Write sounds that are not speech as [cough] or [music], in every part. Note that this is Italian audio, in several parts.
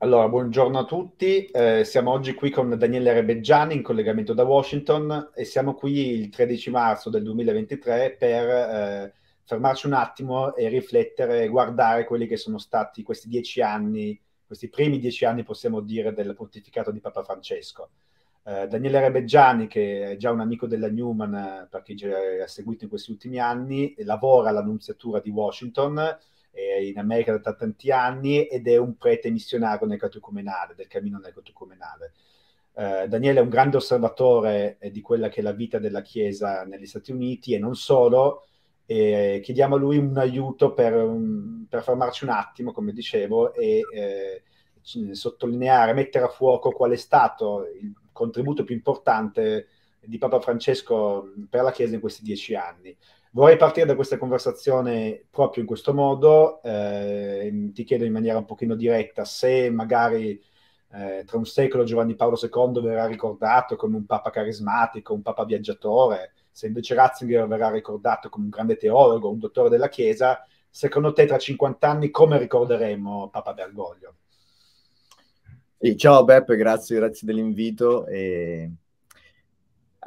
Allora, buongiorno a tutti. Eh, siamo oggi qui con Daniele Rebeggiani in collegamento da Washington e siamo qui il 13 marzo del 2023 per eh, fermarci un attimo e riflettere e guardare quelli che sono stati questi dieci anni, questi primi dieci anni possiamo dire del pontificato di Papa Francesco. Eh, Daniele Rebeggiani, che è già un amico della Newman eh, per chi ci ha seguito in questi ultimi anni, lavora all'Annunziatura di Washington eh, in America da tanti anni ed è un prete missionario nel neocatecumenale, del cammino neocatecumenale. Eh, Daniele è un grande osservatore eh, di quella che è la vita della Chiesa negli Stati Uniti e non solo, e chiediamo a lui un aiuto per, um, per fermarci un attimo, come dicevo, e eh, sottolineare, mettere a fuoco qual è stato il contributo più importante di Papa Francesco mm, per la Chiesa in questi dieci anni. Vorrei partire da questa conversazione proprio in questo modo, eh, ti chiedo in maniera un pochino diretta se magari eh, tra un secolo Giovanni Paolo II verrà ricordato come un papa carismatico, un papa viaggiatore, se invece Ratzinger verrà ricordato come un grande teologo, un dottore della Chiesa, secondo te tra 50 anni come ricorderemo Papa Bergoglio? Sì, Ciao Beppe, grazie, grazie dell'invito. E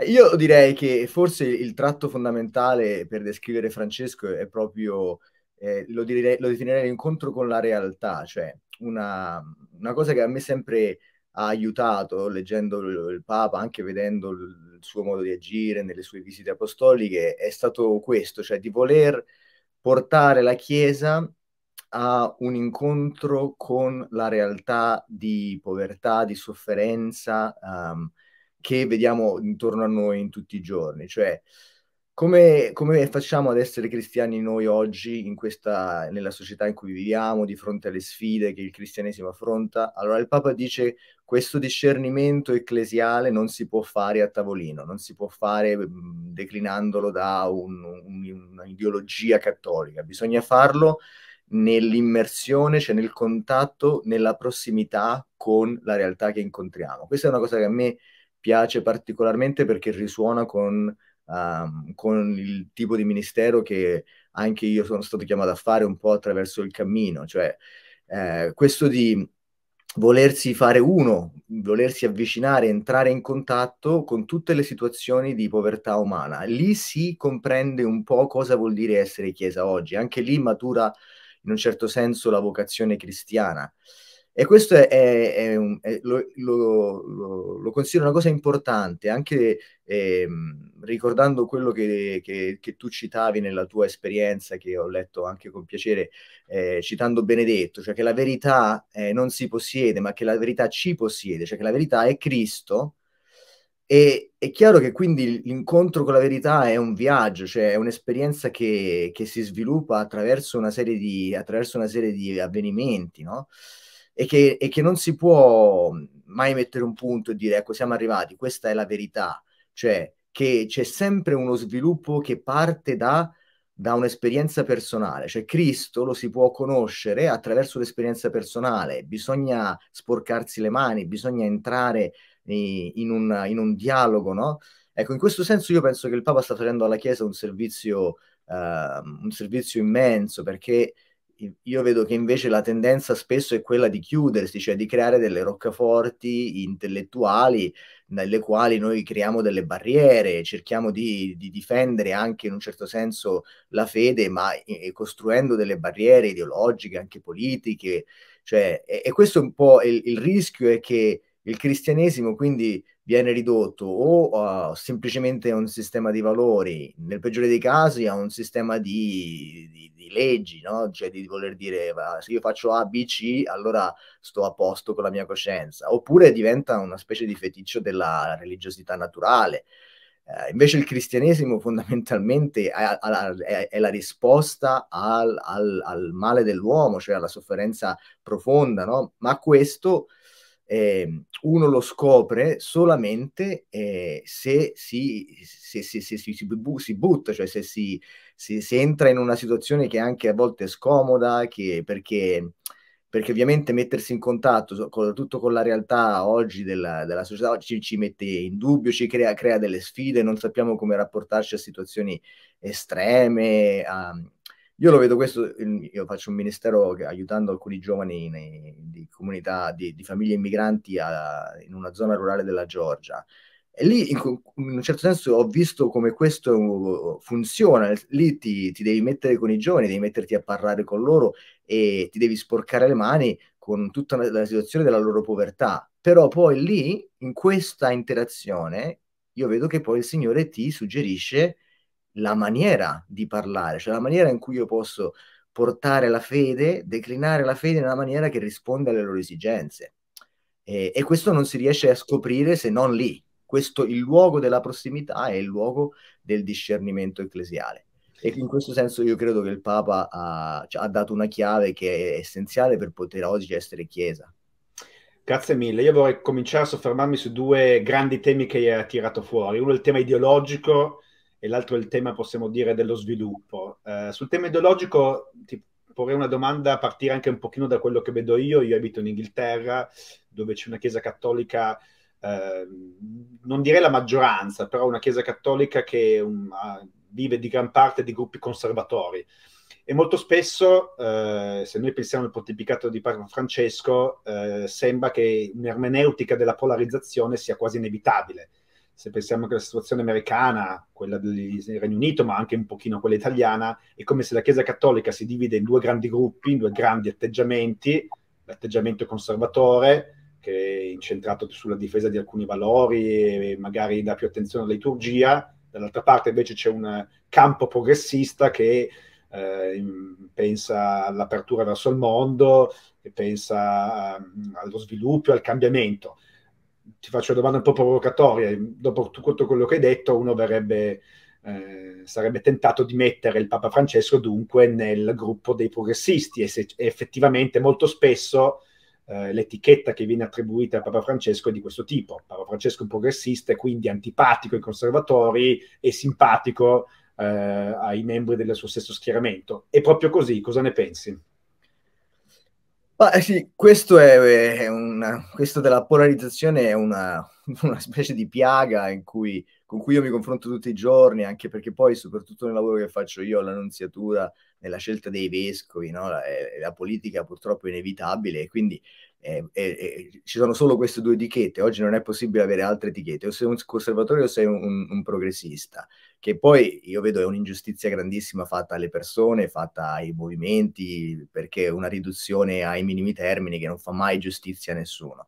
io direi che forse il tratto fondamentale per descrivere Francesco è proprio, eh, lo, direi, lo, definirei l'incontro con la realtà, cioè una, una, cosa che a me sempre ha aiutato leggendo il Papa, anche vedendo il suo modo di agire nelle sue visite apostoliche, è stato questo, cioè di voler portare la Chiesa a un incontro con la realtà di povertà, di sofferenza. Um, che vediamo intorno a noi in tutti i giorni, cioè come, come, facciamo ad essere cristiani noi oggi questa, nella società in cui viviamo, di fronte alle sfide che il cristianesimo affronta? Allora il Papa dice questo discernimento ecclesiale non si può fare a tavolino, non si può fare declinandolo da un, un, un'ideologia cattolica, bisogna farlo nell'immersione, cioè nel contatto, nella prossimità con la realtà che incontriamo. Questa è una cosa che a me piace particolarmente perché risuona con, um, con, il tipo di ministero che anche io sono stato chiamato a fare un po' attraverso il cammino, cioè eh, questo di volersi fare uno, volersi avvicinare, entrare in contatto con tutte le situazioni di povertà umana. Lì si comprende un po' cosa vuol dire essere Chiesa oggi, anche lì matura in un certo senso la vocazione cristiana. E questo è, è, è, lo, lo, lo, considero una cosa importante, anche eh, ricordando quello che, che, che, tu citavi nella tua esperienza, che ho letto anche con piacere, eh, citando Benedetto, cioè che la verità eh, non si possiede, ma che la verità ci possiede, cioè che la verità è Cristo. E è chiaro che quindi l'incontro con la verità è un viaggio, cioè è un'esperienza che, che si sviluppa attraverso una serie di, una serie di avvenimenti, no? e che, e che non si può mai mettere un punto e dire ecco siamo arrivati, questa è la verità, cioè che c'è sempre uno sviluppo che parte da, da un'esperienza personale, cioè Cristo lo si può conoscere attraverso l'esperienza personale, bisogna sporcarsi le mani, bisogna entrare in un, in un dialogo, no? Ecco, in questo senso io penso che il Papa sta facendo alla Chiesa un servizio, eh, un servizio immenso perché io vedo che invece la tendenza spesso è quella di chiudersi, cioè di creare delle roccaforti intellettuali nelle quali noi creiamo delle barriere, cerchiamo di, di difendere anche in un certo senso la fede, ma e, costruendo delle barriere ideologiche, anche politiche. Cioè, e, e questo è un po' il, il rischio è che il cristianesimo quindi viene ridotto o uh, semplicemente a un sistema di valori, nel peggiore dei casi a un sistema di, di, di leggi, no? cioè di voler dire se io faccio A, B, C, allora sto a posto con la mia coscienza, oppure diventa una specie di feticcio della religiosità naturale. Eh, invece il cristianesimo fondamentalmente è, è, è la risposta al, al, al, male dell'uomo, cioè alla sofferenza profonda, no? ma questo eh, uno lo scopre solamente eh, se, si, se, se, se si, si, butta, cioè se si, entra in una situazione che anche a volte è scomoda, che, perché, perché, ovviamente mettersi in contatto soprattutto con la realtà oggi della, della società ci, ci, mette in dubbio, ci crea, crea, delle sfide, non sappiamo come rapportarci a situazioni estreme, a, io lo vedo questo, io faccio un ministero che, aiutando alcuni giovani in, di comunità, di, di famiglie immigranti a, in una zona rurale della Georgia. E lì, in, in, un certo senso, ho visto come questo uh, funziona. Lì ti, ti, devi mettere con i giovani, devi metterti a parlare con loro e ti devi sporcare le mani con tutta una, la situazione della loro povertà. Però poi lì, in questa interazione, io vedo che poi il Signore ti suggerisce la maniera di parlare, cioè la maniera in cui io posso portare la fede, declinare la fede in una maniera che risponde alle loro esigenze. E, e questo non si riesce a scoprire se non lì. Questo, il luogo della prossimità è il luogo del discernimento ecclesiale. E in questo senso io credo che il Papa ha, cioè, ha dato una chiave che è essenziale per poter oggi essere Chiesa. Grazie mille. Io vorrei cominciare a soffermarmi su due grandi temi che hai tirato fuori. Uno è il tema ideologico, e l'altro è il tema, possiamo dire, dello sviluppo. Eh, sul tema ideologico ti porrei una domanda a partire anche un pochino da quello che vedo io. Io abito in Inghilterra, dove c'è una chiesa cattolica, eh, non direi la maggioranza, però una chiesa cattolica che um, vive di gran parte di gruppi conservatori. E molto spesso, eh, se noi pensiamo al pontificato di Papa Francesco, eh, sembra che un'ermeneutica della polarizzazione sia quasi inevitabile se pensiamo che la situazione americana, quella del Regno Unito, ma anche un pochino quella italiana, è come se la Chiesa Cattolica si divide in due grandi gruppi, in due grandi atteggiamenti, l'atteggiamento conservatore, che è incentrato sulla difesa di alcuni valori e magari dà più attenzione alla liturgia, dall'altra parte invece c'è un campo progressista che eh, pensa all'apertura verso il mondo, che pensa ehm, allo sviluppo, e al cambiamento ti faccio una domanda un po' provocatoria, dopo tutto quello che hai detto uno verrebbe, eh, sarebbe tentato di mettere il Papa Francesco dunque nel gruppo dei progressisti e, se, effettivamente molto spesso eh, l'etichetta che viene attribuita a Papa Francesco è di questo tipo. Papa Francesco è un progressista e quindi antipatico ai conservatori e simpatico eh, ai membri del suo stesso schieramento. È proprio così, cosa ne pensi? Ah, eh sì, questo, è, è eh, una, questo della polarizzazione è una, [laughs] una specie di piaga cui, con cui io mi confronto tutti i giorni, anche perché poi, soprattutto nel lavoro che faccio io all'annunziatura, nella scelta dei vescovi, no? la, eh, la, politica purtroppo è inevitabile, quindi eh, eh, eh, ci sono solo queste due etichette, oggi non è possibile avere altre etichette, o sei un conservatore o sei un, un progressista, che poi io vedo è un'ingiustizia grandissima fatta alle persone, fatta ai movimenti, perché è una riduzione ai minimi termini che non fa mai giustizia a nessuno.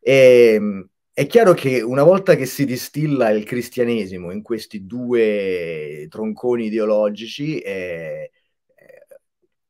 E, ehm, è chiaro che una volta che si distilla il cristianesimo in questi due tronconi ideologici, eh, eh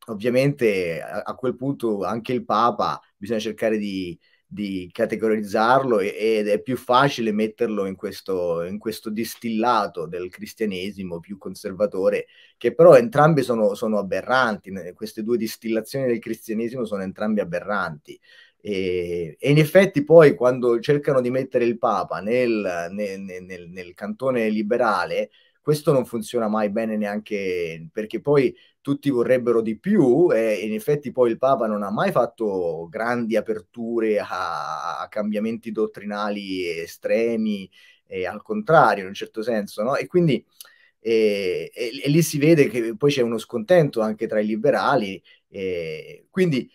ovviamente a, a quel punto anche il Papa bisogna cercare di, di categorizzarlo ed è più facile metterlo in questo, in questo, distillato del cristianesimo più conservatore, che però entrambi sono, sono aberranti, queste due distillazioni del cristianesimo sono entrambi aberranti. E, e, in effetti poi quando cercano di mettere il Papa nel, nel, nel, nel cantone liberale, questo non funziona mai bene neanche perché poi tutti vorrebbero di più e in effetti poi il Papa non ha mai fatto grandi aperture a, a cambiamenti dottrinali estremi, eh, al contrario in un certo senso, no? E quindi eh, e, e lì si vede che poi c'è uno scontento anche tra i liberali, e quindi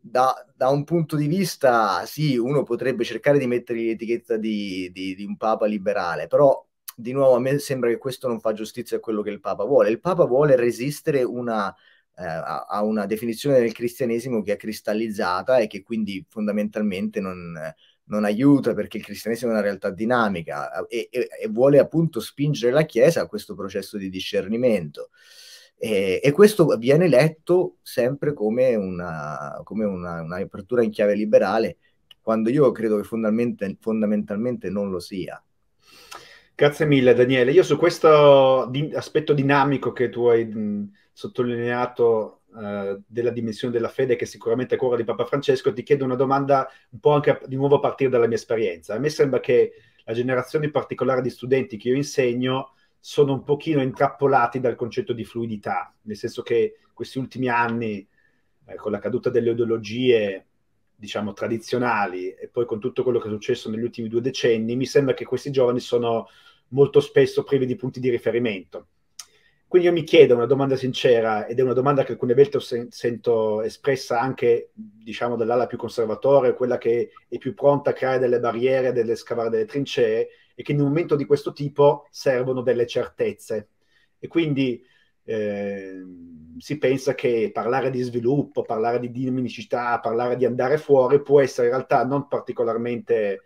da, da, un punto di vista sì, uno potrebbe cercare di mettere l'etichetta di, di, di un Papa liberale, però di nuovo a me sembra che questo non fa giustizia a quello che il Papa vuole. Il Papa vuole resistere una, eh, a una definizione del cristianesimo che è cristallizzata e che quindi fondamentalmente non, non aiuta perché il cristianesimo è una realtà dinamica e, e, e vuole appunto spingere la Chiesa a questo processo di discernimento. E, e, questo viene letto sempre come, una, come una, una in chiave liberale, quando io credo che fondamentalmente non lo sia. Grazie mille Daniele. Io su questo di- aspetto dinamico che tu hai mh, sottolineato eh, della dimensione della fede, che sicuramente è cuore di Papa Francesco, ti chiedo una domanda un po' anche di nuovo a partire dalla mia esperienza. A me sembra che la generazione in particolare di studenti che io insegno sono un pochino intrappolati dal concetto di fluidità, nel senso che questi ultimi anni, eh, con la caduta delle ideologie, diciamo, tradizionali e poi con tutto quello che è successo negli ultimi due decenni, mi sembra che questi giovani sono molto spesso privi di punti di riferimento. Quindi io mi chiedo una domanda sincera, ed è una domanda che alcune volte sen- sento espressa anche, diciamo, dall'ala più conservatore, quella che è più pronta a creare delle barriere, delle scavare delle trincee, e che in un momento di questo tipo servono delle certezze. E quindi eh, si pensa che parlare di sviluppo, parlare di dinamicità, parlare di andare fuori può essere in realtà non particolarmente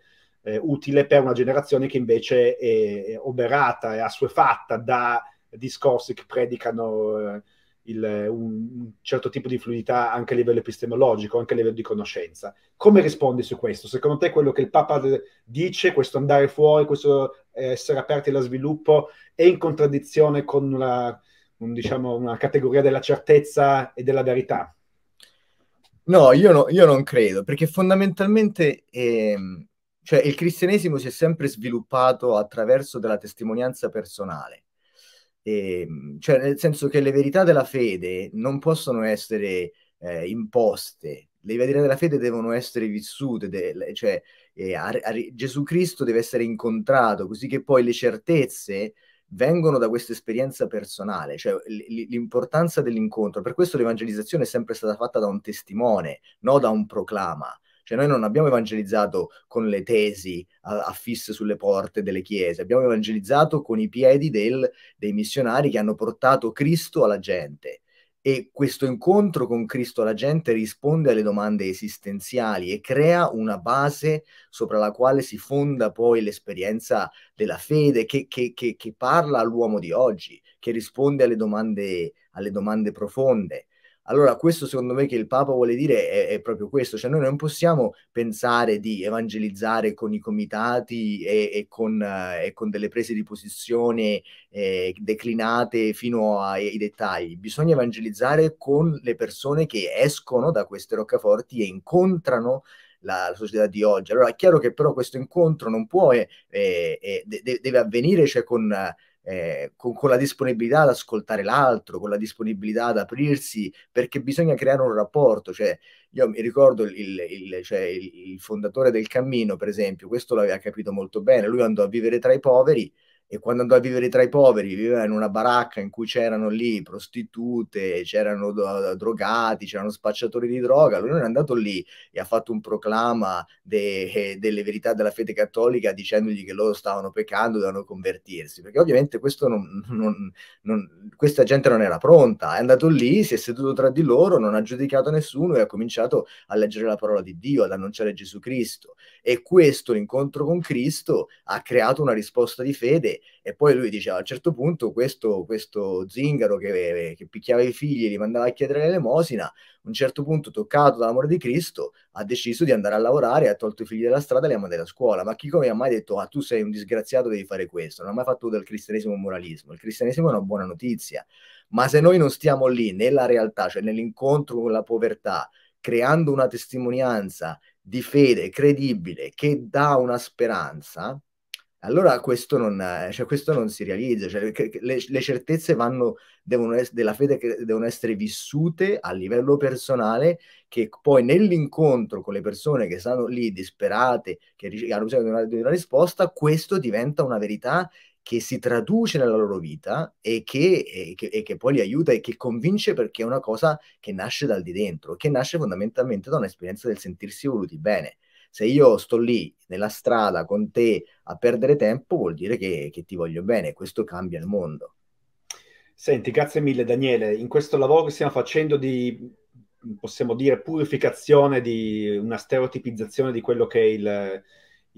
eh, utile per una generazione che invece è oberata e assuefatta da discorsi che predicano eh, il, un certo tipo di fluidità anche a livello epistemologico, anche a livello di conoscenza. Come rispondi su questo? Secondo te quello che il Papa dice, questo andare fuori, questo eh, essere aperti allo sviluppo, è in contraddizione con una, un, diciamo, una categoria della certezza e della verità? No, io, no, io non credo, perché fondamentalmente ehm, cioè il cristianesimo si è sempre sviluppato attraverso della testimonianza personale. E, ehm, cioè nel senso che le verità della fede non possono essere eh, imposte, le verità della fede devono essere vissute, de cioè eh, a, a, Gesù Cristo deve essere incontrato, così che poi le certezze vengono da questa esperienza personale, cioè l'importanza dell'incontro. Per questo l'evangelizzazione è sempre stata fatta da un testimone, non da un proclama. Cioè noi non abbiamo evangelizzato con le tesi affisse sulle porte delle chiese, abbiamo evangelizzato con i piedi del, dei missionari che hanno portato Cristo alla gente. E questo incontro con Cristo alla gente risponde alle domande esistenziali e crea una base sopra la quale si fonda poi l'esperienza della fede che, che, che, che parla all'uomo di oggi, che risponde alle domande, alle domande profonde. Allora, questo secondo me che il Papa vuole dire è, è proprio questo, cioè noi non possiamo pensare di evangelizzare con i comitati e, e, con, eh, e con, delle prese di posizione eh, declinate fino ai, ai dettagli, bisogna evangelizzare con le persone che escono da queste roccaforti e incontrano la, la, società di oggi. Allora è chiaro che però questo incontro non può, eh, eh, de- deve avvenire cioè, con, eh, con, con, la disponibilità ad ascoltare l'altro, con la disponibilità ad aprirsi, perché bisogna creare un rapporto. Cioè, io mi ricordo il, il, cioè il, il fondatore del Cammino, per esempio, questo l'aveva capito molto bene, lui andò a vivere tra i poveri e quando andò a vivere tra i poveri viveva in una baracca in cui c'erano lì prostitute, c'erano drogati, c'erano spacciatori di droga, lui non è andato lì e ha fatto un proclama de eh, delle verità della fede cattolica dicendogli che loro stavano peccando, dovevano convertirsi, perché ovviamente non, non, non, questa gente non era pronta, è andato lì, si è seduto tra di loro, non ha giudicato nessuno e ha cominciato a leggere la parola di Dio, ad annunciare Gesù Cristo e questo l'incontro con Cristo ha creato una risposta di fede e, poi lui diceva a un certo punto questo, questo zingaro che, che, picchiava i figli e li mandava a chiedere l'elemosina, a un certo punto toccato dall'amore di Cristo ha deciso di andare a lavorare, ha tolto i figli dalla strada e li ha mandati a scuola, ma chi come ha mai detto ah tu sei un disgraziato devi fare questo, non ha mai fatto del cristianesimo un moralismo, il cristianesimo è una buona notizia, ma se noi non stiamo lì nella realtà, cioè nell'incontro con la povertà, creando una testimonianza di fede credibile che dà una speranza, allora questo non, cioè, questo non si realizza, cioè, le, le, certezze vanno, devono es- della fede che devono essere vissute a livello personale, che poi nell'incontro con le persone che stanno lì disperate, che hanno bisogno di una, di una risposta, questo diventa una verità che si traduce nella loro vita e che, e, che, e che, poi li aiuta e che convince perché è una cosa che nasce dal di dentro, che nasce fondamentalmente da un'esperienza del sentirsi voluti bene se io sto lì nella strada con te a perdere tempo, vuol dire che, che ti voglio bene, questo cambia il mondo. Senti, grazie mille Daniele, in questo lavoro che stiamo facendo di, possiamo dire, purificazione di una stereotipizzazione di quello che, il,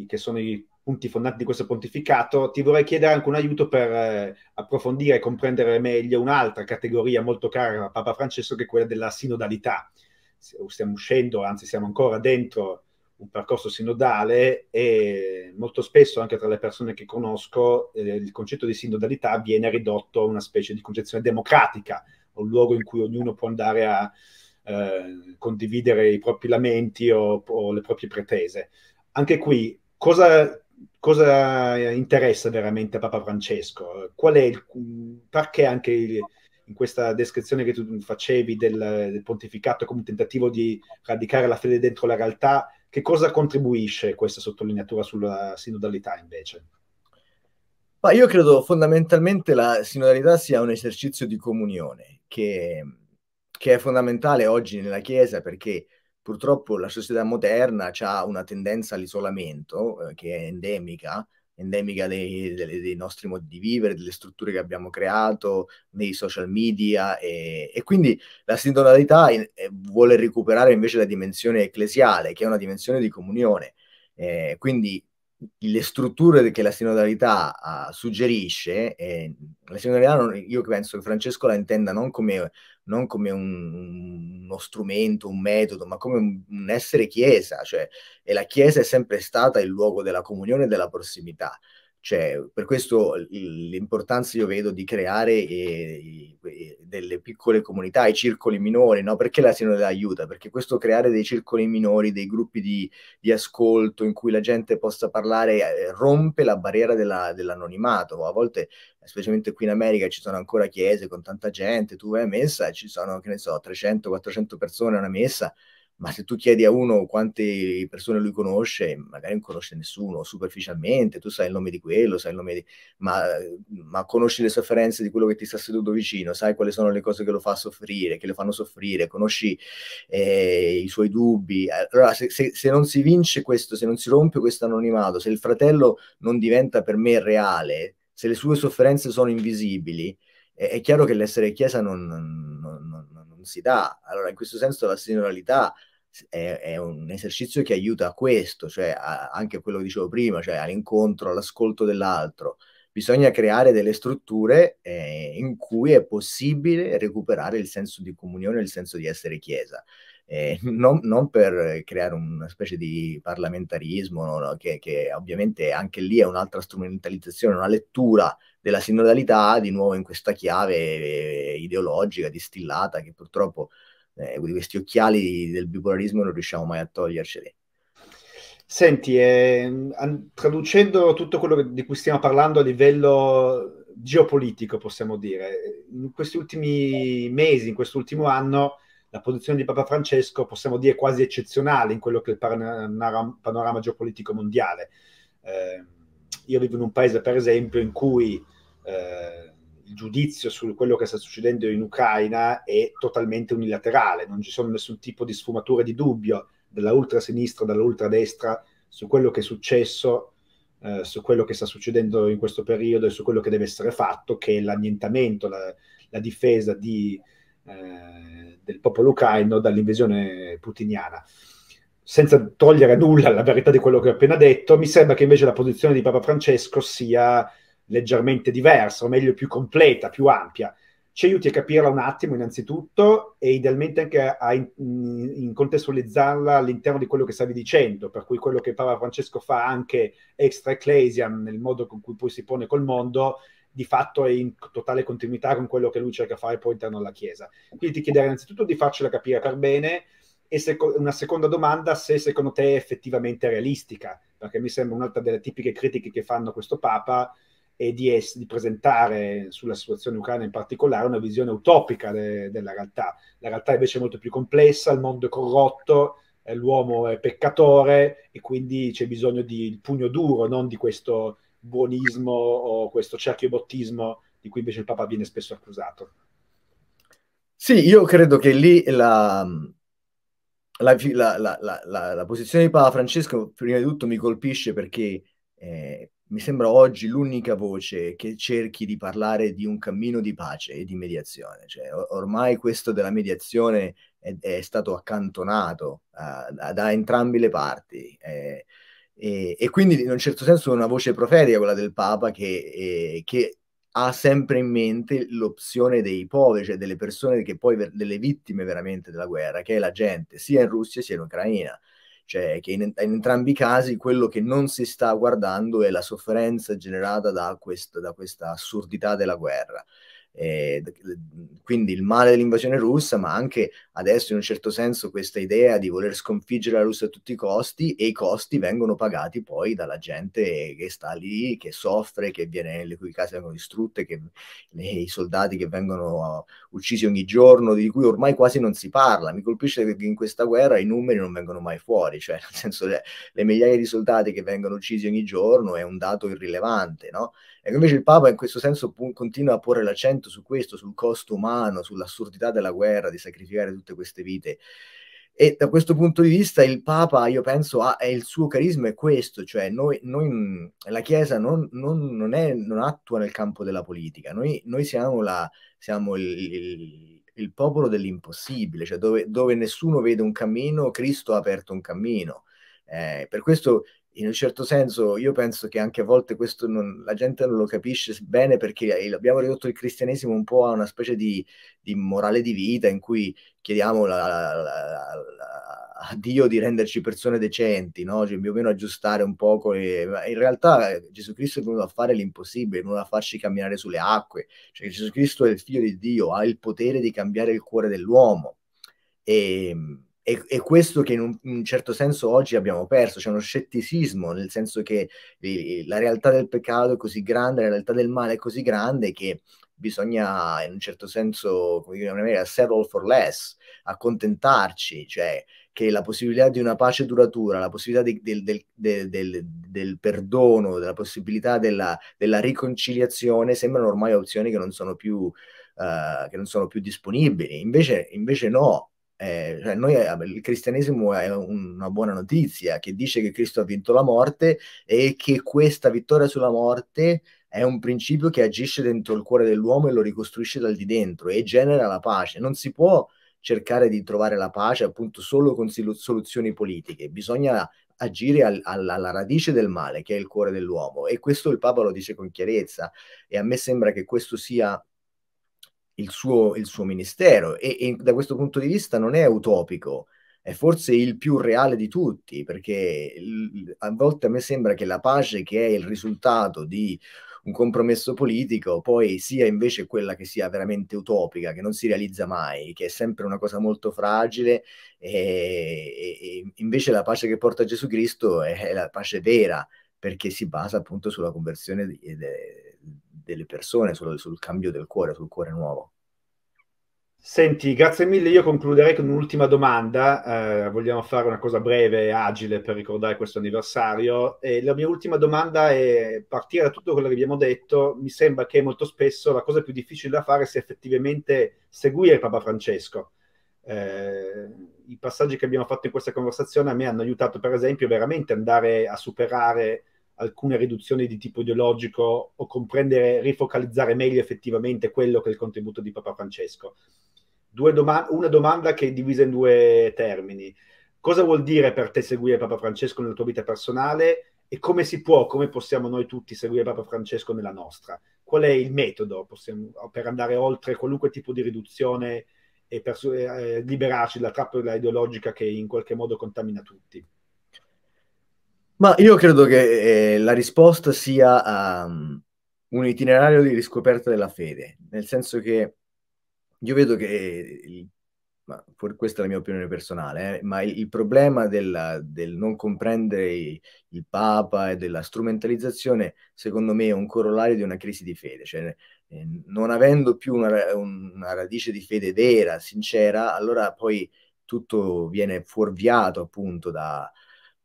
che sono i punti fondanti di questo pontificato, ti vorrei chiedere anche un aiuto per eh, approfondire e comprendere meglio un'altra categoria molto cara a Papa Francesco, che è quella della sinodalità. Stiamo uscendo, anzi siamo ancora dentro un percorso sinodale e molto spesso anche tra le persone che conosco eh, il concetto di sinodalità viene ridotto a una specie di concezione democratica, un luogo in cui ognuno può andare a eh, condividere i propri lamenti o, o, le proprie pretese. Anche qui, cosa, cosa interessa veramente a Papa Francesco? Il, perché anche il, in questa descrizione che tu facevi del, del pontificato come un tentativo di radicare la fede dentro la realtà, che cosa contribuisce questa sottolineatura sulla sinodalità invece? Ma io credo fondamentalmente la sinodalità sia un esercizio di comunione che, che è fondamentale oggi nella Chiesa perché purtroppo la società moderna ha una tendenza all'isolamento eh, che è endemica endemica dei, dei, dei, nostri modi di vivere, delle strutture che abbiamo creato, nei social media e, e quindi la sinodalità in, eh, vuole recuperare invece la dimensione ecclesiale, che è una dimensione di comunione. Eh, quindi le strutture che la sinodalità uh, suggerisce, eh, la sinodalità non, io penso che Francesco la intenda non come non come un, uno strumento, un metodo, ma come un, un, essere chiesa, cioè, e la chiesa è sempre stata il luogo della comunione e della prossimità. Cioè, per questo l'importanza io vedo di creare e, delle piccole comunità, i circoli minori, no? Perché la sinode aiuta? Perché questo creare dei circoli minori, dei gruppi di, di ascolto in cui la gente possa parlare, eh, rompe la barriera della, dell'anonimato. A volte, specialmente qui in America, ci sono ancora chiese con tanta gente, tu vai a messa e ci sono, che ne so, 300-400 persone a una messa, ma se tu chiedi a uno quante persone lui conosce, magari non conosce nessuno superficialmente, tu sai il nome di quello, sai il nome di... ma, ma conosci le sofferenze di quello che ti sta seduto vicino, sai quali sono le cose che lo fa soffrire, che lo fanno soffrire, conosci eh, i suoi dubbi. Allora, se, se, se, non si vince questo, se non si rompe questo anonimato, se il fratello non diventa per me reale, se le sue sofferenze sono invisibili, eh, è chiaro che l'essere chiesa non, non, non, non si dà. Allora, in questo senso la signoralità è, è, un esercizio che aiuta a questo, cioè a, anche a quello che dicevo prima, cioè all'incontro, all'ascolto dell'altro. Bisogna creare delle strutture eh, in cui è possibile recuperare il senso di comunione, il senso di essere chiesa. Eh, [laughs] non, non, per creare una specie di parlamentarismo, no, no, che, che, ovviamente anche lì è un'altra strumentalizzazione, una lettura della sinodalità, di nuovo in questa chiave eh, ideologica distillata che purtroppo eh, questi occhiali del bipolarismo non riusciamo mai a toglierceli. Senti, eh, traducendo tutto quello di cui stiamo parlando a livello geopolitico, possiamo dire, in questi ultimi mesi, in quest'ultimo anno, la posizione di Papa Francesco possiamo dire quasi eccezionale in quello che è il panorama, geopolitico mondiale. Eh, io vivo in un paese, per esempio, in cui eh, il giudizio su quello che sta succedendo in Ucraina è totalmente unilaterale, non ci sono nessun tipo di sfumature di dubbio dalla ultrasinistra, dall'ultradestra su quello che è successo, eh, su quello che sta succedendo in questo periodo e su quello che deve essere fatto, che è l'annientamento, la, la difesa di, eh, del popolo ucraino dall'invasione putiniana. Senza togliere nulla alla verità di quello che ho appena detto, mi sembra che invece la posizione di Papa Francesco sia leggermente diversa, o meglio più completa, più ampia, ci aiuti a capirla un attimo innanzitutto e idealmente anche a in, in contestualizzarla all'interno di quello che stavi dicendo, per cui quello che Papa Francesco fa anche extra ecclesiam nel modo con cui poi si pone col mondo di fatto è in totale continuità con quello che lui cerca di fare poi all'interno della Chiesa. Quindi ti chiederei innanzitutto di farcela capire per bene e seco- una seconda domanda se secondo te è effettivamente realistica, perché mi sembra un'altra delle tipiche critiche che fanno questo Papa, e di, es- di, presentare sulla situazione ucraina in particolare una visione utopica de- della realtà. La realtà invece è molto più complessa, il mondo è corrotto, eh, l'uomo è peccatore e quindi c'è bisogno di il pugno duro, non di questo buonismo o questo cerchio bottismo di cui invece il Papa viene spesso accusato. Sì, io credo che lì la, la, la, la posizione di Papa Francesco prima di tutto mi colpisce perché eh, mi sembra oggi l'unica voce che cerchi di parlare di un cammino di pace e di mediazione. Cioè, or- ormai questo della mediazione è, è stato accantonato uh, da, da, entrambe le parti. Eh, e, e, quindi in un certo senso è una voce profetica quella del Papa che, eh, che, ha sempre in mente l'opzione dei poveri, cioè delle persone che poi ver- delle vittime veramente della guerra, che è la gente, sia in Russia sia in Ucraina cioè che in, in, entrambi i casi quello che non si sta guardando è la sofferenza generata da, quest, da questa assurdità della guerra. Eh, mhmm, quindi il male dell'invasione russa, ma anche adesso in un certo senso questa idea di voler sconfiggere la Russia a tutti i costi e i costi vengono pagati poi dalla gente che sta lì, che soffre, che viene, le cui case vengono distrutte, che, i soldati che vengono uh, uccisi ogni giorno, di cui ormai quasi non si parla. Mi colpisce che in questa guerra i numeri non vengono mai fuori, cioè nel senso le, le migliaia di soldati che vengono uccisi ogni giorno è un dato irrilevante, no? E ecco, invece il Papa in questo senso continua a porre l'accento ragionamento su questo, sul costo umano, sull'assurdità della guerra, di sacrificare tutte queste vite. E da questo punto di vista il Papa, io penso, ha, il suo carisma è questo, cioè noi, noi, la Chiesa non, non, non, è, non, attua nel campo della politica, noi, noi siamo, la, siamo il, il, il, popolo dell'impossibile, cioè dove, dove, nessuno vede un cammino, Cristo ha aperto un cammino. Eh, per questo in un certo senso io penso che anche a volte questo non, la gente non lo capisce bene perché eh, abbiamo ridotto il cristianesimo un po' a una specie di, di morale di vita in cui chiediamo la, la, la, a Dio di renderci persone decenti, no? cioè, più o meno aggiustare un poco. E, in realtà eh, Gesù Cristo è venuto a fare l'impossibile, è venuto a farci camminare sulle acque. Cioè, Gesù Cristo è il figlio di Dio, ha il potere di cambiare il cuore dell'uomo. E, ehm, è, questo che in un, in un, certo senso oggi abbiamo perso, c'è uno scetticismo, nel senso che la realtà del peccato è così grande, la realtà del male è così grande che bisogna in un certo senso, come dire, in maniera settle for less, accontentarci, cioè che la possibilità di una pace duratura, la possibilità di, del, del, del, del, perdono, della possibilità della, della, riconciliazione sembrano ormai opzioni che non sono più, uh, non sono più disponibili, invece, invece no, eh, cioè noi, eh, il cristianesimo è una buona notizia che dice che Cristo ha vinto la morte e che questa vittoria sulla morte è un principio che agisce dentro il cuore dell'uomo e lo ricostruisce dal di dentro e genera la pace. Non si può cercare di trovare la pace appunto solo con soluzioni politiche, bisogna agire al, al, alla radice del male che è il cuore dell'uomo e questo il Papa lo dice con chiarezza e a me sembra che questo sia il suo, il suo ministero e, e, da questo punto di vista non è utopico, è forse il più reale di tutti, perché il, a volte a me sembra che la pace che è il risultato di un compromesso politico poi sia invece quella che sia veramente utopica, che non si realizza mai, che è sempre una cosa molto fragile e, e invece la pace che porta Gesù Cristo è, è la pace vera perché si basa appunto sulla conversione di, de, delle persone, sul, sul cambio del cuore, sul cuore nuovo. Senti, grazie mille. Io concluderei con un'ultima domanda. Eh, vogliamo fare una cosa breve e agile per ricordare questo anniversario. E la mia ultima domanda è partire da tutto quello che abbiamo detto. Mi sembra che molto spesso la cosa più difficile da fare sia effettivamente seguire Papa Francesco. Eh, I passaggi che abbiamo fatto in questa conversazione a me hanno aiutato, per esempio, veramente andare a superare alcune riduzioni di tipo ideologico o comprendere, rifocalizzare meglio effettivamente quello che è il contributo di Papa Francesco. Doma- una domanda che è divisa in due termini. Cosa vuol dire per te seguire Papa Francesco nella tua vita personale e come si può, come possiamo noi tutti seguire Papa Francesco nella nostra? Qual è il metodo possiamo, per andare oltre qualunque tipo di riduzione e per eh, eh, liberarci dalla trappola ideologica che in qualche modo contamina tutti? Ma io credo che eh, la risposta sia um, un itinerario di riscoperta della fede, nel senso che io vedo che, eh, ma, questa è la mia opinione personale, eh, ma il, il problema della, del non comprendere il, il Papa e della strumentalizzazione, secondo me, è un corollario di una crisi di fede. Cioè, eh, non avendo più una, una radice di fede vera, sincera, allora poi tutto viene fuorviato appunto da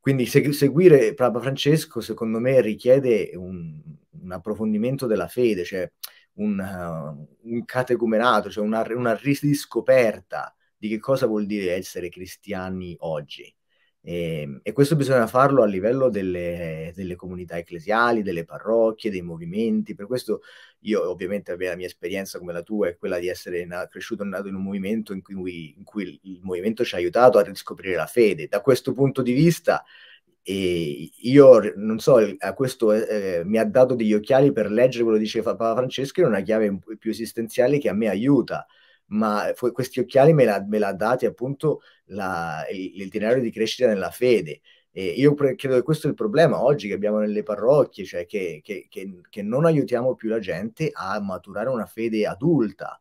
quindi seguire Papa Francesco, secondo me, richiede un, un approfondimento della fede, cioè un, uh, un catecumenato, cioè una, una riscoperta di che cosa vuol dire essere cristiani oggi. E, ehm, e, questo bisogna farlo a livello delle, delle, comunità ecclesiali, delle parrocchie, dei movimenti. Per questo io ovviamente la mia esperienza come la tua è quella di essere na- cresciuto e nato in un movimento in cui, in cui, il movimento ci ha aiutato a riscoprire la fede. Da questo punto di vista, eh, io non so, questo eh, eh, mi ha dato degli occhiali per leggere quello che diceva Papa Francesco è una chiave più esistenziale che a me aiuta ma fu- questi occhiali me l'ha, dati appunto la, il, denaro di crescita nella fede. E io pre- credo che questo è il problema oggi che abbiamo nelle parrocchie, cioè che, che, che, che non aiutiamo più la gente a maturare una fede adulta.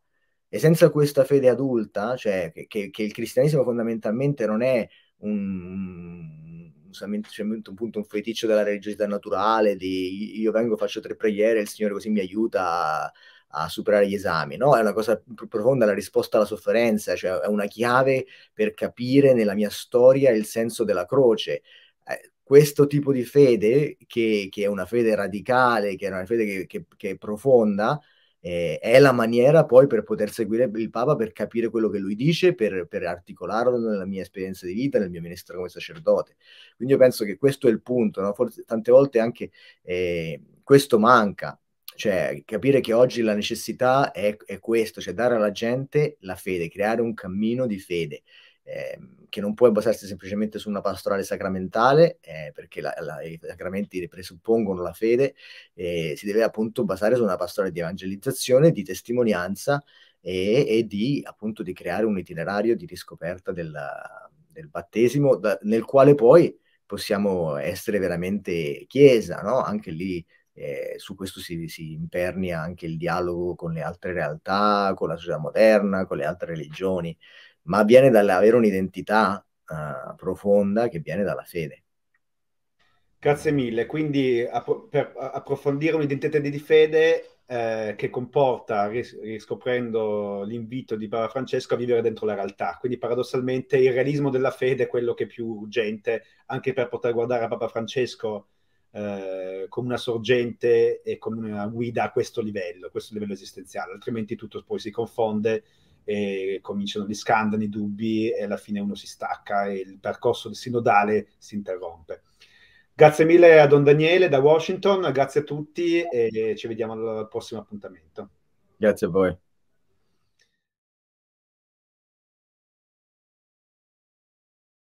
E senza questa fede adulta, cioè che, che il cristianesimo fondamentalmente non è un, semplicemente un, cioè, un feticcio della religiosità naturale, di io vengo, faccio tre preghiere, il Signore così mi aiuta a superare gli esami, no? È una cosa più profonda la risposta alla sofferenza, cioè è una chiave per capire nella mia storia il senso della croce. Eh, questo tipo di fede, che, che, è una fede radicale, che è una fede che, che, che è profonda, eh, è la maniera poi per poter seguire il Papa, per capire quello che lui dice, per, per, articolarlo nella mia esperienza di vita, nel mio ministro come sacerdote. Quindi io penso che questo è il punto, no? forse tante volte anche eh, questo manca, cioè, capire che oggi la necessità è, è questo, cioè dare alla gente la fede, creare un cammino di fede. Eh, che non può basarsi semplicemente su una pastorale sacramentale, eh, perché la, la, i sacramenti presuppongono la fede, eh, si deve appunto basare su una pastorale di evangelizzazione, di testimonianza e, e di appunto di creare un itinerario di riscoperta della, del battesimo, da, nel quale poi possiamo essere veramente chiesa, no? anche lì eh, su questo si, si, impernia anche il dialogo con le altre realtà, con la società moderna, con le altre religioni, ma viene dall'avere un'identità eh, profonda che viene dalla fede. Grazie mille, quindi app per approfondire un'identità di fede eh, che comporta, ris riscoprendo l'invito di Papa Francesco, a vivere dentro la realtà. Quindi paradossalmente il realismo della fede è quello che è più urgente anche per poter guardare a Papa Francesco eh, con una sorgente e con una guida a questo livello, a questo livello esistenziale, altrimenti tutto poi si confonde e cominciano gli scandali, i dubbi e alla fine uno si stacca e il percorso sinodale si interrompe. Grazie mille a Don Daniele da Washington, grazie a tutti e ci vediamo al prossimo appuntamento. Grazie a voi.